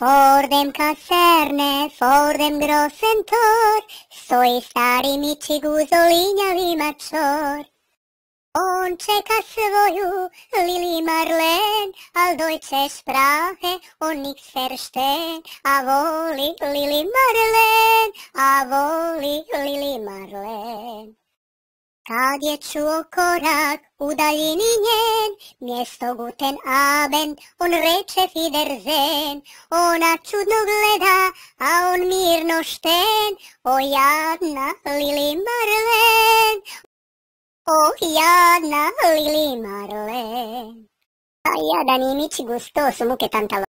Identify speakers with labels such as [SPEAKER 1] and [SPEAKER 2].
[SPEAKER 1] For dem kaserne, for dem großen Tor, stoji stari mici guzolinja olinjavima On čeka svoju Lili Marlen, al dojče sprahe, on nik a voli Lili Marlen, a voli Lili Marlen. Kad je čuo korak u daljini njen, mjesto guten abend, on reče fiderzen. Ona čudno gleda, a on mirno šten, o jadna Lili Marlen. O jadna Lili Marlen. A jadan imić gusto su muke tantalo.